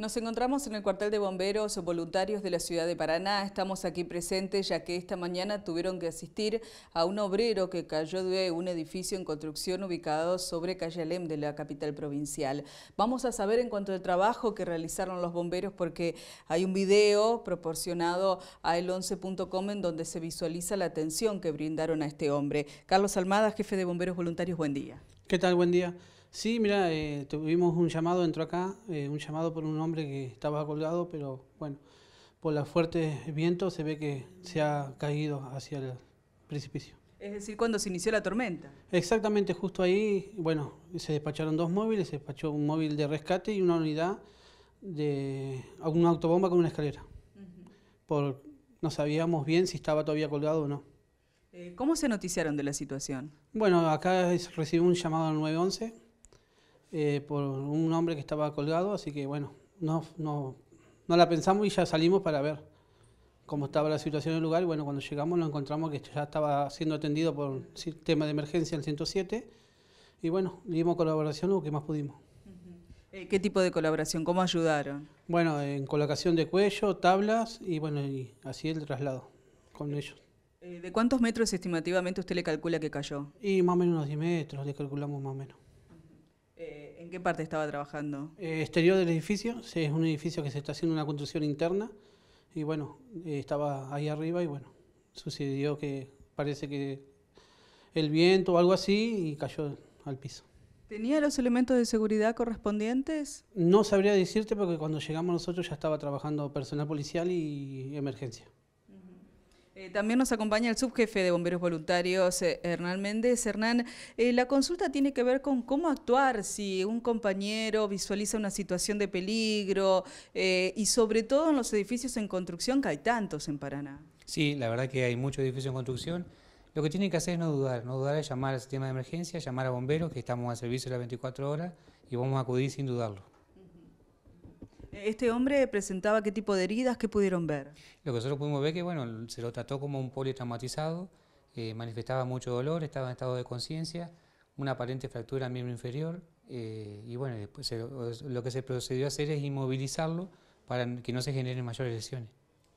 Nos encontramos en el cuartel de bomberos o voluntarios de la ciudad de Paraná. Estamos aquí presentes ya que esta mañana tuvieron que asistir a un obrero que cayó de un edificio en construcción ubicado sobre calle Alem de la capital provincial. Vamos a saber en cuanto al trabajo que realizaron los bomberos porque hay un video proporcionado a el11.com en donde se visualiza la atención que brindaron a este hombre. Carlos Almada, jefe de bomberos voluntarios, buen día. ¿Qué tal? Buen día. Sí, mira, eh, tuvimos un llamado, entró acá, eh, un llamado por un hombre que estaba colgado, pero bueno, por los fuertes vientos se ve que se ha caído hacia el precipicio. Es decir, cuando se inició la tormenta. Exactamente, justo ahí, bueno, se despacharon dos móviles, se despachó un móvil de rescate y una unidad de una autobomba con una escalera. por, no sabíamos bien si estaba todavía colgado o no. Eh, ¿Cómo se noticiaron de la situación? Bueno, acá recibí un llamado al 911 eh, por un hombre que estaba colgado, así que bueno, no, no, no la pensamos y ya salimos para ver cómo estaba la situación en el lugar. Y bueno, cuando llegamos lo encontramos que ya estaba siendo atendido por un sistema de emergencia el 107. Y bueno, dimos colaboración lo que más pudimos. Eh, ¿Qué tipo de colaboración? ¿Cómo ayudaron? Bueno, en colocación de cuello, tablas y bueno, y así el traslado con eh, ellos. ¿De cuántos metros estimativamente usted le calcula que cayó? Y más o menos unos 10 metros, le calculamos más o menos. ¿En qué parte estaba trabajando? Eh, exterior del edificio, es un edificio que se está haciendo una construcción interna y bueno, eh, estaba ahí arriba y bueno, sucedió que parece que el viento o algo así y cayó al piso. ¿Tenía los elementos de seguridad correspondientes? No sabría decirte porque cuando llegamos nosotros ya estaba trabajando personal policial y emergencia. Eh, también nos acompaña el subjefe de Bomberos Voluntarios, eh, Hernán Méndez. Hernán, eh, la consulta tiene que ver con cómo actuar si un compañero visualiza una situación de peligro y sobre todo en los edificios en construcción, que hay tantos en Paraná. Sí, la verdad que hay muchos edificios en construcción. Lo que tienen que hacer es no dudar, no dudar es llamar al sistema de emergencia, llamar a bomberos, que estamos a servicio las 24 horas y vamos a acudir sin dudarlo. ¿Este hombre presentaba qué tipo de heridas? ¿Qué pudieron ver? Lo que nosotros pudimos ver que, bueno, se lo trató como un politraumatizado, traumatizado, eh, manifestaba mucho dolor, estaba en estado de conciencia, una aparente fractura en miembro inferior, eh, y bueno, después lo que se procedió a hacer es inmovilizarlo para que no se generen mayores lesiones.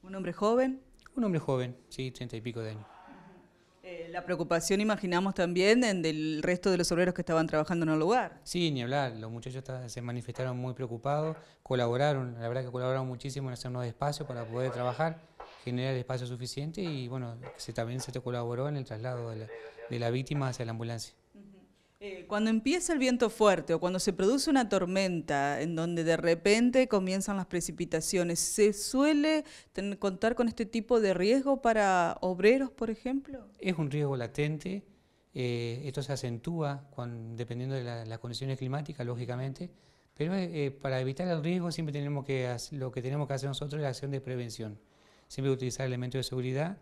¿Un hombre joven? Un hombre joven, sí, treinta y pico de años la preocupación, imaginamos también, en del resto de los obreros que estaban trabajando en el lugar. Sí, ni hablar. Los muchachos se manifestaron muy preocupados, colaboraron, la verdad que colaboraron muchísimo en hacernos espacio para poder trabajar, generar espacio suficiente y, bueno, se, también se te colaboró en el traslado de la víctima hacia la ambulancia cuando empieza el viento fuerte o cuando se produce una tormenta en donde de repente comienzan las precipitaciones, ¿se suele contar con este tipo de riesgo para obreros, por ejemplo? Es un riesgo latente. Eh, esto se acentúa dependiendo de las condiciones climáticas, lógicamente. Pero eh, eh, para evitar el riesgo siempre tenemos que lo que tenemos que hacer nosotros es la acción de prevención. Siempre utilizar elementos de seguridad.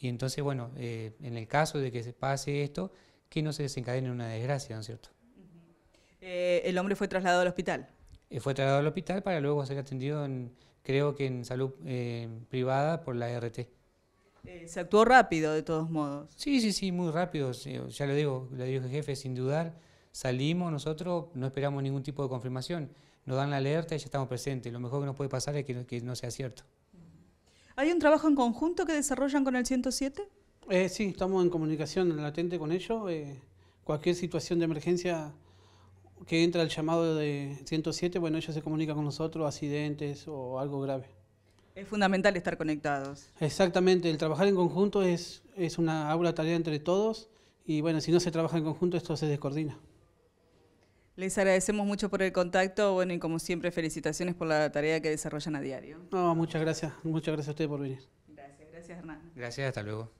Y entonces, bueno, en el caso de que se pase esto, que no se desencadene una desgracia, ¿no es cierto? Eh, el hombre fue trasladado al hospital. Eh, fue trasladado al hospital para luego ser atendido, en, creo que en salud eh, privada por la RT. se actuó rápido, de todos modos. Sí, sí, sí, muy rápido. Ya lo digo, lo digo el jefe, sin dudar. Salimos nosotros, no esperamos ningún tipo de confirmación. Nos dan la alerta y ya estamos presentes. Lo mejor que nos puede pasar es que que no sea cierto. ¿Hay un trabajo en conjunto que desarrollan con el 107? Eh, sí, estamos en comunicación latente con ellos. Eh, cualquier situación de emergencia que entra el llamado de 107, bueno, ellos se comunican con nosotros, accidentes o algo grave. Es fundamental estar conectados. Exactamente, el trabajar en conjunto es, una aula tarea entre todos y bueno, si no se trabaja en conjunto esto se descoordina. Les agradecemos mucho por el contacto, bueno, y como siempre, felicitaciones por la tarea que desarrollan a diario. muchas gracias, muchas gracias a ustedes por venir. Gracias, gracias Hernán. Gracias, hasta luego.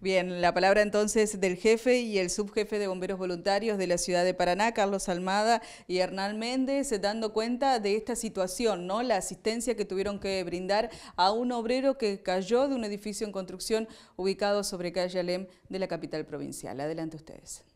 Bien, la palabra entonces del jefe y el subjefe de bomberos voluntarios de la ciudad de Paraná, Carlos Almada y Hernán Méndez, dando cuenta de esta situación, ¿no? La asistencia que tuvieron que brindar a un obrero que cayó de un edificio en construcción ubicado sobre calle Alem de la capital provincial. Adelante ustedes.